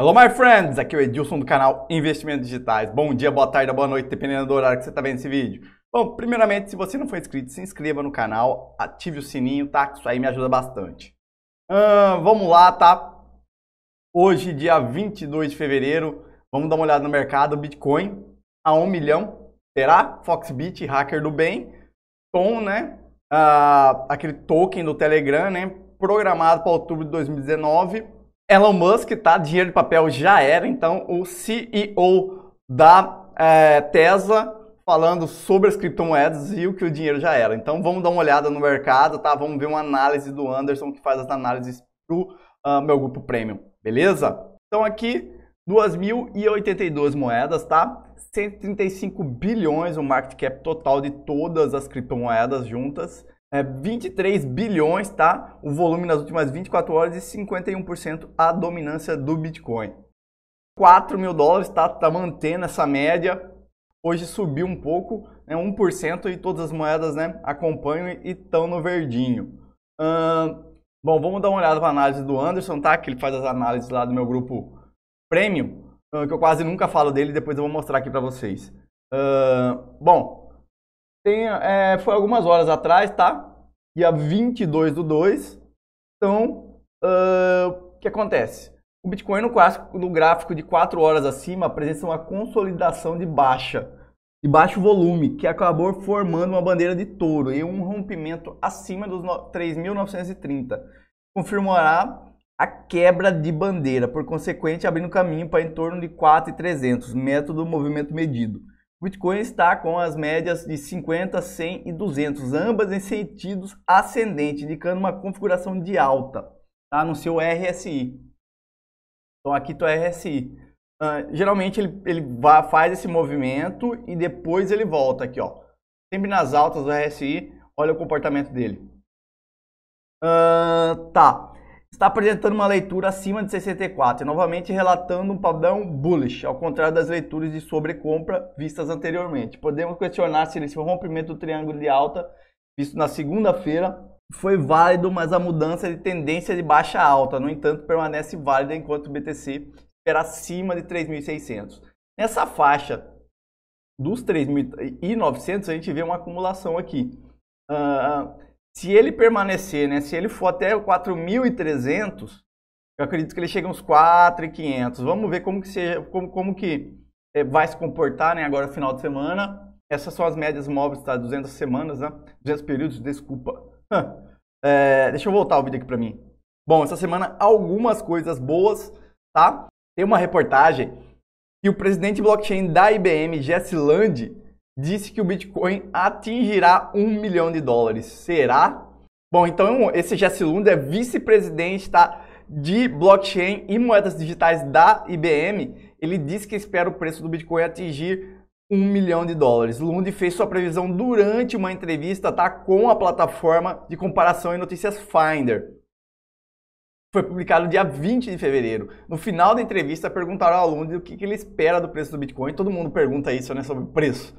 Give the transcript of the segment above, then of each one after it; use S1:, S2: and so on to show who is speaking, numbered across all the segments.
S1: Hello, my friends! Aqui é o Edilson do canal Investimentos Digitais. Bom dia, boa tarde, boa noite, dependendo do horário que você está vendo esse vídeo. Bom, primeiramente, se você não for inscrito, se inscreva no canal, ative o sininho, tá? Isso aí me ajuda bastante. vamos lá, tá? Hoje, dia 22 de fevereiro, vamos dar uma olhada no mercado. Bitcoin a 1 milhão, será? Foxbit, hacker do bem. Tom, né? Ah, aquele token do Telegram, né? Programado para outubro de 2019 Elon Musk, tá? Dinheiro de papel já era, então o CEO da é, Tesla falando sobre as criptomoedas e o que o dinheiro já era. Então vamos dar uma olhada no mercado, tá? Vamos ver uma análise do Anderson que faz as análises pro uh, meu grupo premium, beleza? Então aqui 2.082 moedas, tá? 135 bilhões o market cap total de todas as criptomoedas juntas é, 23 bilhões, tá? O volume nas últimas 24 horas e 51% a dominância do Bitcoin. 4 mil dólares, tá? Tá mantendo essa média. Hoje subiu um pouco, né? 1% e todas as moedas né, acompanham e estão no verdinho. Hum, bom, vamos dar uma olhada para a análise do Anderson, tá? Que ele faz as análises lá do meu grupo Premium, que eu quase nunca falo dele, depois eu vou mostrar aqui para vocês. Uh, bom, tem, é, foi algumas horas atrás, tá? Dia 22 do 2. Então, uh, o que acontece? O Bitcoin no, no gráfico de 4 horas acima apresenta uma consolidação de baixa, de baixo volume, que acabou formando uma bandeira de touro e um rompimento acima dos 3.930. Confirmará a quebra de bandeira, por consequente abrindo caminho para em torno de 4.300, método movimento medido. O Bitcoin está com as médias de 50, 100 e 200, ambas em sentidos ascendente, indicando uma configuração de alta tá? no seu RSI. Então aqui está RSI. Uh, ah, geralmente ele, ele vai, faz esse movimento e depois ele volta aqui, ó. Sempre nas altas do RSI, olha o comportamento dele. Uh, tá está apresentando uma leitura acima de 64 e novamente relatando um padrão bullish, ao contrário das leituras de sobrecompra vistas anteriormente. Podemos questionar se esse rompimento do triângulo de alta, visto na segunda-feira, foi válido, mas a mudança de tendência de baixa alta, no entanto, permanece válida enquanto o BTC espera acima de 3.600. Nessa faixa dos 3.900, a gente vê uma acumulação aqui. Uh, se ele permanecer, né? Se ele for até 4.300, eu acredito que ele chega uns 4.500. Vamos ver como que, seja, como, como que é, vai se comportar, né? Agora, final de semana. Essas são as médias móveis, tá? 200 semanas, né? 200 períodos, desculpa. é, deixa eu voltar o vídeo aqui para mim. Bom, essa semana algumas coisas boas, tá? Tem uma reportagem que o presidente blockchain da IBM, Jesse Land, disse que o Bitcoin atingirá um milhão de dólares. Será? Bom, então esse Jesse Lund é vice-presidente tá, de blockchain e moedas digitais da IBM. Ele disse que espera o preço do Bitcoin atingir um milhão de dólares. Lund fez sua previsão durante uma entrevista tá, com a plataforma de comparação e notícias Finder. Foi publicado dia 20 de fevereiro. No final da entrevista, perguntaram ao Lund o que, que ele espera do preço do Bitcoin. Todo mundo pergunta isso, né, sobre o preço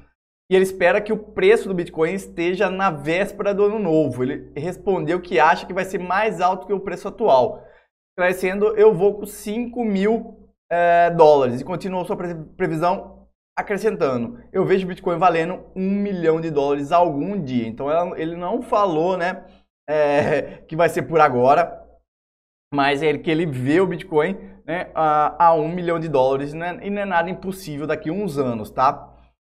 S1: e ele espera que o preço do Bitcoin esteja na véspera do ano novo. Ele respondeu que acha que vai ser mais alto que o preço atual. Esclarecendo, eu vou com 5 mil é, dólares. E continuou sua previsão acrescentando. Eu vejo o Bitcoin valendo 1 milhão de dólares algum dia. Então ela, ele não falou né, é, que vai ser por agora, mas é que ele vê o Bitcoin né, a, a 1 milhão de dólares né, e não é nada impossível daqui a uns anos, tá?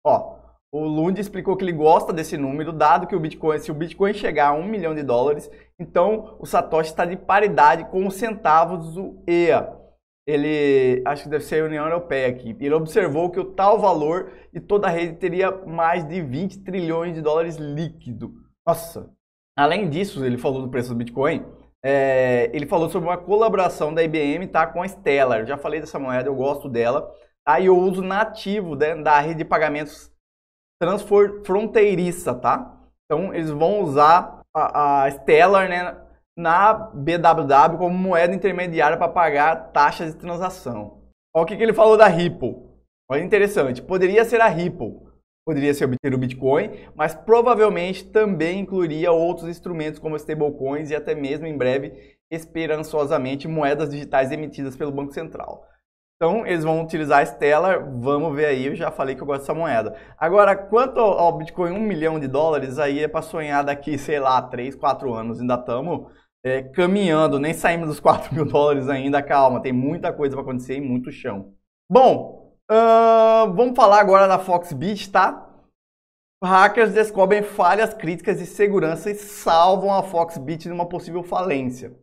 S1: Ó, o Lund explicou que ele gosta desse número, dado que o Bitcoin, se o Bitcoin chegar a um milhão de dólares, então o Satoshi está de paridade com os centavos do EA. Ele, acho que deve ser a União Europeia aqui. Ele observou que o tal valor e toda a rede teria mais de 20 trilhões de dólares líquido. Nossa! Além disso, ele falou do preço do Bitcoin. É, ele falou sobre uma colaboração da IBM tá, com a Stellar. Eu já falei dessa moeda, eu gosto dela. Aí tá, eu uso nativo né, da rede de pagamentos transfronteiriça, tá? Então eles vão usar a, a Stellar né, na BWW como moeda intermediária para pagar taxas de transação. Olha o que, que ele falou da Ripple. Olha interessante. Poderia ser a Ripple, poderia ser obter o Bitcoin, mas provavelmente também incluiria outros instrumentos como stablecoins e até mesmo em breve, esperançosamente, moedas digitais emitidas pelo Banco Central. Então, eles vão utilizar a Stellar, vamos ver aí, eu já falei que eu gosto dessa moeda. Agora, quanto ao Bitcoin, um milhão de dólares, aí é para sonhar daqui, sei lá, 3, 4 anos, ainda estamos é, caminhando, nem saímos dos 4 mil dólares ainda, calma, tem muita coisa para acontecer e muito chão. Bom, uh, vamos falar agora da Foxbit, tá? Hackers descobrem falhas críticas de segurança e salvam a Foxbit de uma possível falência.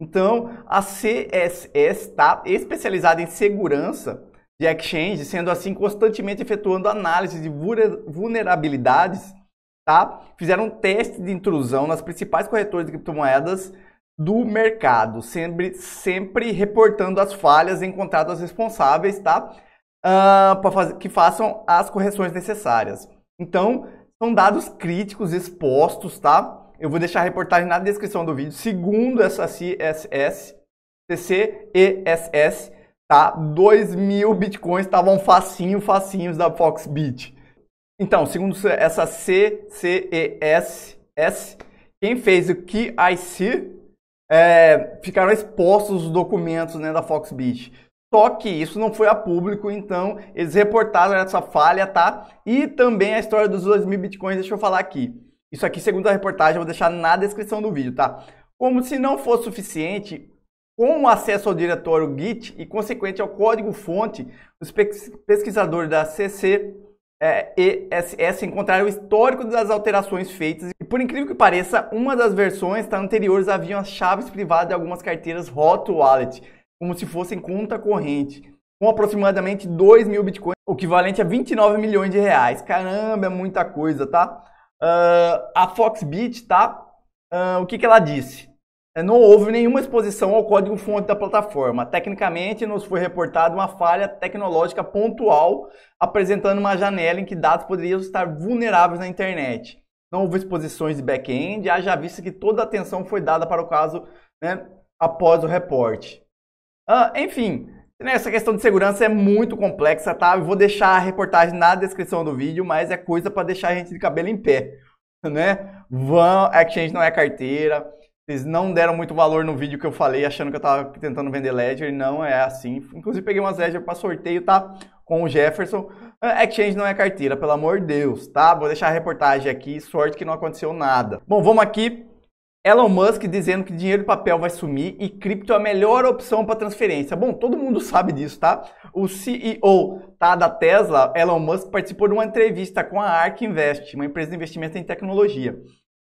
S1: Então, a CSS está especializada em segurança de exchange, sendo assim constantemente efetuando análise de vulnerabilidades, tá? Fizeram um teste de intrusão nas principais corretoras de criptomoedas do mercado, sempre, sempre reportando as falhas encontradas responsáveis, tá? Uh, ah, para que façam as correções necessárias. Então, são dados críticos expostos, tá? Eu vou deixar a reportagem na descrição do vídeo. Segundo essa CSS, CCESS, tá? 2 mil bitcoins estavam facinho, facinhos da Foxbit. Então, segundo essa CCESS, quem fez o KIC é, ficaram expostos os documentos né, da Foxbit. Só que isso não foi a público, então eles reportaram essa falha, tá? E também a história dos 2 mil bitcoins, deixa eu falar aqui. Isso aqui, segundo a reportagem, eu vou deixar na descrição do vídeo, tá? Como se não fosse suficiente, com o acesso ao diretório Git e consequente ao código-fonte, os pesquisadores da CC é, ESS encontraram o histórico das alterações feitas e, por incrível que pareça, uma das versões tá, anteriores haviam as chaves privadas de algumas carteiras Hot Wallet, como se fossem conta corrente, com aproximadamente 2 mil bitcoins, o equivalente a 29 milhões de reais. Caramba, é muita coisa, tá? Uh, a Foxbit, tá? Uh, o que, que ela disse? É, não houve nenhuma exposição ao código-fonte da plataforma. Tecnicamente, nos foi reportada uma falha tecnológica pontual, apresentando uma janela em que dados poderiam estar vulneráveis na internet. Não houve exposições de back-end, haja vista que toda a atenção foi dada para o caso né, após o reporte. Uh, enfim, né, essa questão de segurança é muito complexa, tá? Eu vou deixar a reportagem na descrição do vídeo, mas é coisa para deixar a gente de cabelo em pé, né? Van, exchange não é carteira. Vocês não deram muito valor no vídeo que eu falei, achando que eu estava tentando vender Ledger, não é assim. Inclusive peguei umas Ledger para sorteio, tá? Com o Jefferson. Ah, exchange não é carteira, pelo amor de Deus, tá? Vou deixar a reportagem aqui, sorte que não aconteceu nada. Bom, vamos aqui Elon Musk dizendo que dinheiro de papel vai sumir e cripto é a melhor opção para transferência. Bom, todo mundo sabe disso, tá? O CEO tá, da Tesla, Elon Musk, participou de uma entrevista com a ARK Invest, uma empresa de investimento em tecnologia.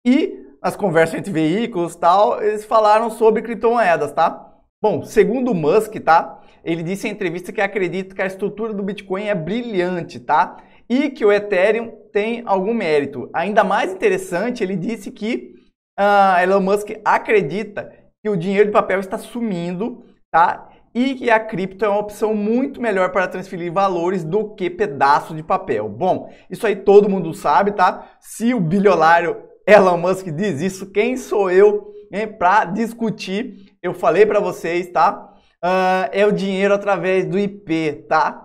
S1: E nas conversas entre veículos tal, eles falaram sobre criptomoedas, tá? Bom, segundo o Musk, tá? Ele disse em entrevista que acredita que a estrutura do Bitcoin é brilhante, tá? E que o Ethereum tem algum mérito. Ainda mais interessante, ele disse que uh, Elon Musk acredita que o dinheiro de papel está sumindo, tá? E que a cripto é uma opção muito melhor para transferir valores do que pedaço de papel. Bom, isso aí todo mundo sabe, tá? Se o bilionário Elon Musk diz isso, quem sou eu para discutir? Eu falei para vocês, tá? Uh, é o dinheiro através do IP, tá?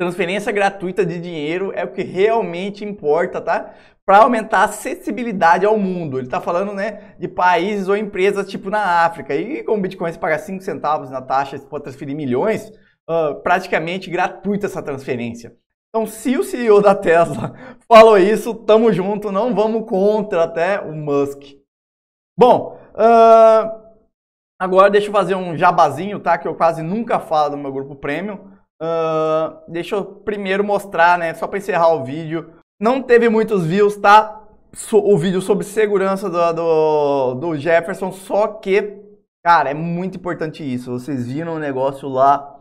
S1: Transferência gratuita de dinheiro é o que realmente importa, tá? para aumentar a acessibilidade ao mundo. Ele está falando né, de países ou empresas tipo na África. E como o Bitcoin se paga 5 centavos na taxa, você pode transferir milhões, uh, praticamente gratuita essa transferência. Então, se o CEO da Tesla falou isso, tamo junto, não vamos contra até o Musk. Bom, uh, agora deixa eu fazer um jabazinho, tá? Que eu quase nunca falo no meu grupo premium. Uh, deixa eu primeiro mostrar, né? Só para encerrar o vídeo, não teve muitos views, tá? O vídeo sobre segurança do, do, do Jefferson, só que, cara, é muito importante isso. Vocês viram o negócio lá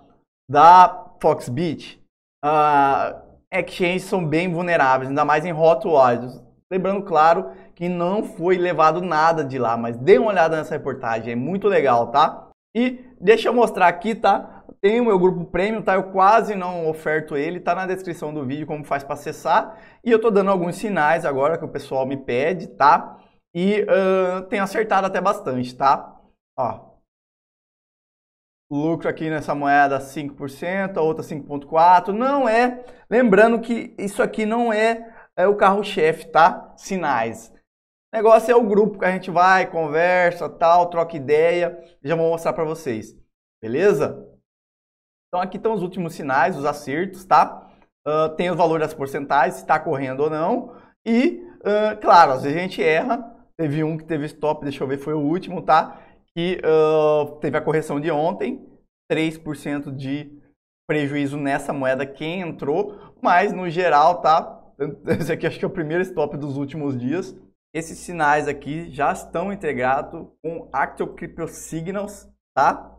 S1: da Foxbit? Uh, ah, exchanges são bem vulneráveis, ainda mais em hot wires. Lembrando, claro, que não foi levado nada de lá, mas dê uma olhada nessa reportagem, é muito legal, tá? E deixa eu mostrar aqui, tá? Tem o meu grupo premium, tá? Eu quase não oferto ele, tá na descrição do vídeo como faz para acessar. E eu tô dando alguns sinais agora que o pessoal me pede, tá? E uh, tem acertado até bastante, tá? Ó. Lucro aqui nessa moeda 5%, a outra 5.4, não é. Lembrando que isso aqui não é, é o carro-chefe, tá? Sinais negócio é o grupo que a gente vai, conversa, tal, troca ideia. Já vou mostrar para vocês. Beleza? Então aqui estão os últimos sinais, os acertos, tá? Uh, tem o valor das porcentagens, se está correndo ou não. E, uh, claro, às vezes a gente erra. Teve um que teve stop, deixa eu ver, foi o último, tá? Que uh, teve a correção de ontem, 3% de prejuízo nessa moeda quem entrou, mas no geral, tá? Esse aqui acho que é o primeiro stop dos últimos dias. Esses sinais aqui já estão integrados com Actual Crypto Signals, tá?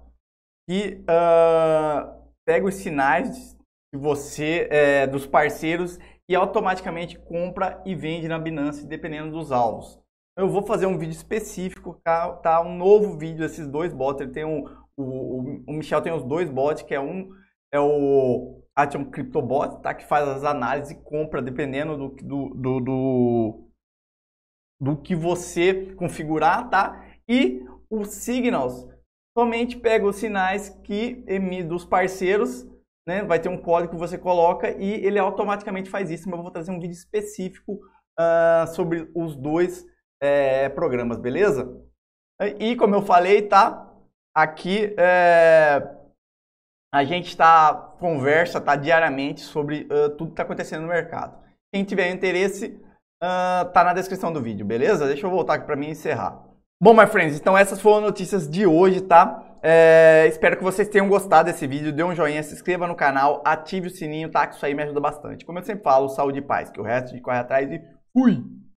S1: E uh, pega os sinais de você, é, dos parceiros, e automaticamente compra e vende na Binance, dependendo dos alvos. Eu vou fazer um vídeo específico, tá? tá um novo vídeo desses dois bots. Ele tem um, o, o, Michel tem os dois bots, que é um é o Atom ah, CryptoBot, tá? Que faz as análises e compra, dependendo do, do, do, do, do que você configurar, tá? E o Signals, somente pega os sinais que dos parceiros, né? Vai ter um código que você coloca e ele automaticamente faz isso. Mas eu vou trazer um vídeo específico uh, sobre os dois é, programas, beleza? E como eu falei, tá? Aqui é, a gente está conversa, tá diariamente sobre uh, tudo que está acontecendo no mercado. Quem tiver interesse, uh, tá na descrição do vídeo, beleza? Deixa eu voltar aqui para mim encerrar. Bom, my friends, então essas foram as notícias de hoje, tá? É, espero que vocês tenham gostado desse vídeo. Dê um joinha, se inscreva no canal, ative o sininho, tá? Que isso aí me ajuda bastante. Como eu sempre falo, saúde e paz, que o resto de corre atrás e fui!